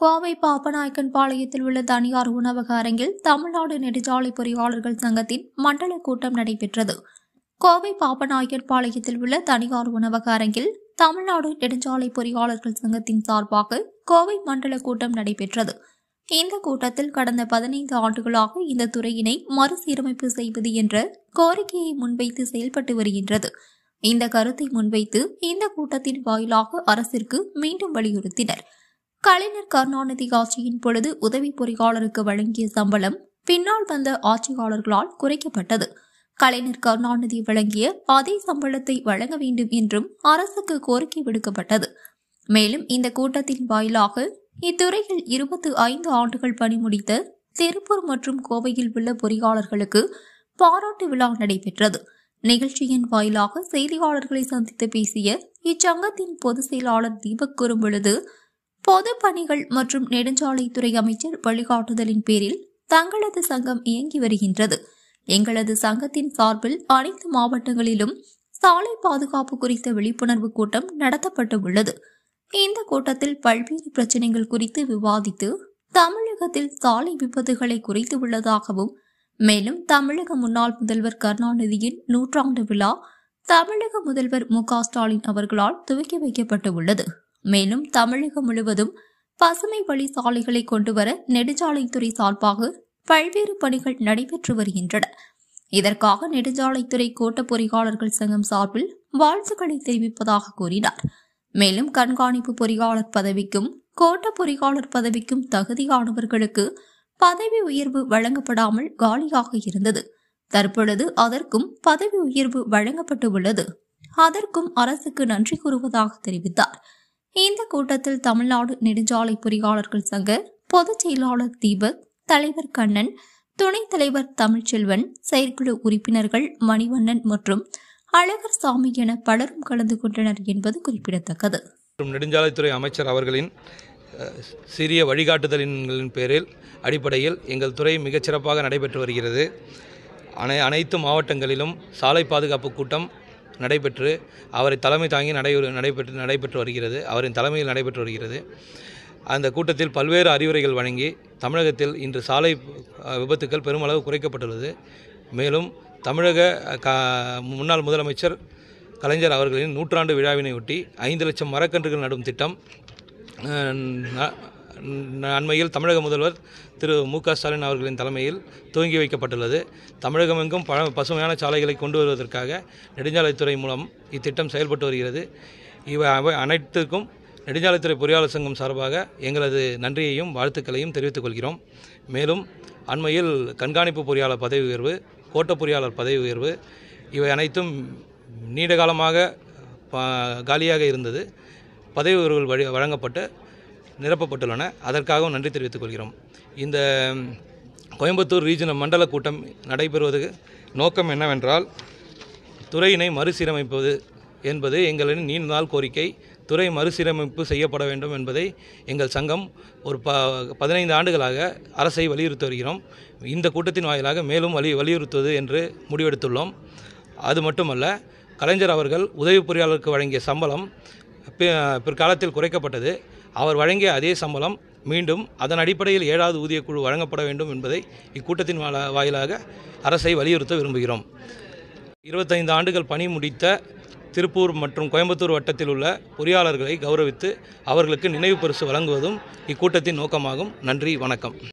கோவை பாப்பநாயக்கன் பாளையத்தில் உள்ள தனியார் உணவக அரங்கில் தமிழ்நாடு நெடுஞ்சாலை பொறியாளர்கள் சங்கத்தின் மண்டல கூட்டம் நடைபெற்றது கோவை பாப்பநாயக்கன் பாளையத்தில் உள்ள தனியார் உணவக அரங்கில் தமிழ்நாடு நெடுஞ்சாலை பொறியாளர்கள் சங்கத்தின் சார்பாக கோவை மண்டல கூட்டம் நடைபெற்றது இந்த கூட்டத்தில் கடந்த பதினைந்து ஆண்டுகளாக இந்த துறையினை மறுசீரமைப்பு செய்வது என்ற கோரிக்கையை முன்வைத்து செயல்பட்டு வருகின்றது இந்த கருத்தை முன்வைத்து இந்த கூட்டத்தின் வாயிலாக அரசிற்கு மீண்டும் வலியுறுத்தினர் கலைஞர் கருணாநிதி ஆட்சியின் பொழுது உதவி பொறியாளருக்கு வழங்கிய சம்பளம் பின்னால் வந்த ஆட்சியாளர்களால் குறைக்கப்பட்டது கலைஞர் கருணாநிதி வழங்கிய அதே சம்பளத்தை வழங்க வேண்டும் என்றும் அரசுக்கு கோரிக்கை விடுக்கப்பட்டது மேலும் இந்த கூட்டத்தின் வாயிலாக இத்துறையில் இருபத்தி ஐந்து ஆண்டுகள் பணி முடித்த திருப்பூர் மற்றும் கோவையில் உள்ள பொறியாளர்களுக்கு பாராட்டு விழா நடைபெற்றது நிகழ்ச்சியின் வாயிலாக செய்தியாளர்களை சந்தித்து பேசிய இச்சங்கத்தின் பொதுச் செயலாளர் தீபக் பொழுது பொது பணிகள் மற்றும் நெடுஞ்சாலைத்துறை அமைச்சர் வழிகாட்டுதலின் பேரில் தங்களது சங்கம் இயங்கி வருகின்றது எங்களது சங்கத்தின் சார்பில் அனைத்து மாவட்டங்களிலும் சாலை பாதுகாப்பு குறித்த விழிப்புணர்வு கூட்டம் நடத்தப்பட்டு உள்ளது இந்த கூட்டத்தில் பல்வேறு பிரச்சனைகள் குறித்து விவாதித்து தமிழகத்தில் சாலை விபத்துகளை குறைத்து உள்ளதாகவும் மேலும் தமிழக முன்னாள் முதல்வர் கருணாநிதியின் நூற்றாண்டு விழா தமிழக முதல்வர் மு ஸ்டாலின் அவர்களால் துவக்கி வைக்கப்பட்டு உள்ளது மேலும் தமிழகம் முழுவதும் பசுமை வழி சாலைகளை கொண்டுவர நெடுஞ்சாலைத்துறை சார்பாக பல்வேறு பணிகள் நடைபெற்று வருகின்றன இதற்காக நெடுஞ்சாலைத்துறை கோட்ட பொறியாளர்கள் சங்கம் சார்பில் வாழ்த்துக்களை தெரிவிப்பதாக கூறினார் மேலும் கண்காணிப்பு பொறியாளர் பதவிக்கும் கோட்ட பொறியாளர் பதவிக்கும் தகுதியானவர்களுக்கு பதவி உயர்வு வழங்கப்படாமல் காலியாக இருந்தது தற்பொழுது அதற்கும் பதவி உயர்வு வழங்கப்பட்டு உள்ளது அதற்கும் அரசுக்கு நன்றி கூறுவதாக தெரிவித்தார் இந்த கூட்டத்தில் தமிழ்நாடு நெடுஞ்சாலை பொறியாளர்கள் சங்க பொதுச் செயலாளர் தீபக் தலைவர் கண்ணன் துணைத் தலைவர் தமிழ்ச்செல்வன் செயற்குழு உறுப்பினர்கள் மணிவண்ணன் மற்றும் அழகர் சாமி என பலரும் கலந்து கொண்டனர் என்பது குறிப்பிடத்தக்கது நெடுஞ்சாலைத்துறை அமைச்சர் அவர்களின் சிறிய வழிகாட்டுதலின் பேரில் அடிப்படையில் எங்கள் துறை மிகச்சிறப்பாக நடைபெற்று வருகிறது அனை அனைத்து மாவட்டங்களிலும் சாலை பாதுகாப்பு கூட்டம் நடைபெற்று அவரை தலைமை தாங்கி நடை நடைபெற்று நடைபெற்று வருகிறது அவரின் தலைமையில் நடைபெற்று வருகிறது அந்த கூட்டத்தில் பல்வேறு அறிவுரைகள் வழங்கி தமிழகத்தில் இன்று சாலை விபத்துக்கள் பெருமளவு குறைக்கப்பட்டுள்ளது மேலும் தமிழக க முன்னாள் முதலமைச்சர் கலைஞர் அவர்களின் நூற்றாண்டு விழாவினை ஒட்டி ஐந்து லட்சம் மரக்கன்றுகள் நடும் திட்டம் அண்மையில் தமிழக முதல்வர் திரு மு க ஸ்டாலின் அவர்களின் தலைமையில் துவங்கி வைக்கப்பட்டுள்ளது தமிழகமெங்கும் பழ பசுமையான சாலைகளை கொண்டு வருவதற்காக நெடுஞ்சாலைத்துறை மூலம் இத்திட்டம் செயல்பட்டு வருகிறது இவை அவை அனைத்துக்கும் நெடுஞ்சாலைத்துறை பொறியாளர் சங்கம் சார்பாக எங்களது நன்றியையும் வாழ்த்துக்களையும் தெரிவித்துக் கொள்கிறோம் மேலும் அண்மையில் கண்காணிப்பு பொறியாளர் பதவி உயர்வு கோட்ட பொறியாளர் பதவி உயர்வு இவை அனைத்தும் நீண்ட காலமாக காலியாக இருந்தது பதவி உயர்வுகள் வழங்கப்பட்டு நிரப்பப்பட்டுள்ளன அதற்காகவும் நன்றி தெரிவித்துக் கொள்கிறோம் இந்த கோயம்புத்தூர் ரீஜனல் மண்டல கூட்டம் நடைபெறுவதற்கு நோக்கம் என்னவென்றால் துறையினை மறுசீரமைப்பது என்பது எங்களின் நீண்ட நாள் கோரிக்கை துறை மறுசீரமைப்பு செய்யப்பட வேண்டும் என்பதை எங்கள் சங்கம் ஒரு ப பதினைந்து ஆண்டுகளாக அரசை வலியுறுத்தி வருகிறோம் இந்த கூட்டத்தின் வாயிலாக மேலும் வலி வலியுறுத்துவது என்று முடிவெடுத்துள்ளோம் அது மட்டுமல்ல கலைஞர் அவர்கள் உதவி பொறியாளருக்கு வழங்கிய சம்பளம் பிற்காலத்தில் குறைக்கப்பட்டது அவர் வழங்கிய அதே சம்பளம் மீண்டும் அதன் அடிப்படையில் ஏழாவது ஊதியக்குழு வழங்கப்பட வேண்டும் என்பதை இக்கூட்டத்தின் வாயிலாக அரசை வலியுறுத்த விரும்புகிறோம் இருபத்தைந்து ஆண்டுகள் பணி முடித்த திருப்பூர் மற்றும் கோயம்புத்தூர் வட்டத்தில் உள்ள பொறியாளர்களை கௌரவித்து அவர்களுக்கு நினைவு பரிசு வழங்குவதும் இக்கூட்டத்தின் நோக்கமாகும் நன்றி வணக்கம்